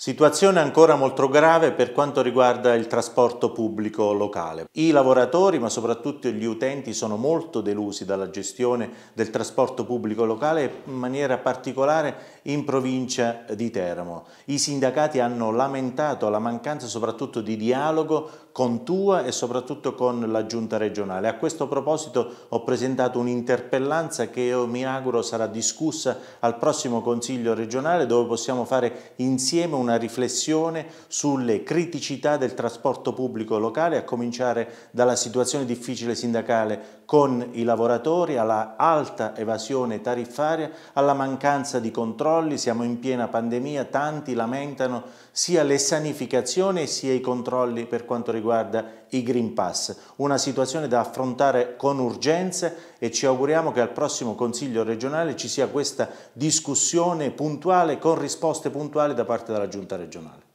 Situazione ancora molto grave per quanto riguarda il trasporto pubblico locale. I lavoratori, ma soprattutto gli utenti, sono molto delusi dalla gestione del trasporto pubblico locale, in maniera particolare in provincia di Teramo. I sindacati hanno lamentato la mancanza soprattutto di dialogo con Tua e soprattutto con la Giunta regionale. A questo proposito ho presentato un'interpellanza che io mi auguro sarà discussa al prossimo Consiglio regionale dove possiamo fare insieme un una riflessione sulle criticità del trasporto pubblico locale, a cominciare dalla situazione difficile sindacale con i lavoratori, alla alta evasione tariffaria, alla mancanza di controlli, siamo in piena pandemia, tanti lamentano sia le sanificazioni sia i controlli per quanto riguarda i Green Pass, una situazione da affrontare con urgenza e ci auguriamo che al prossimo Consiglio regionale ci sia questa discussione puntuale con risposte puntuali da parte della Giunta regionale.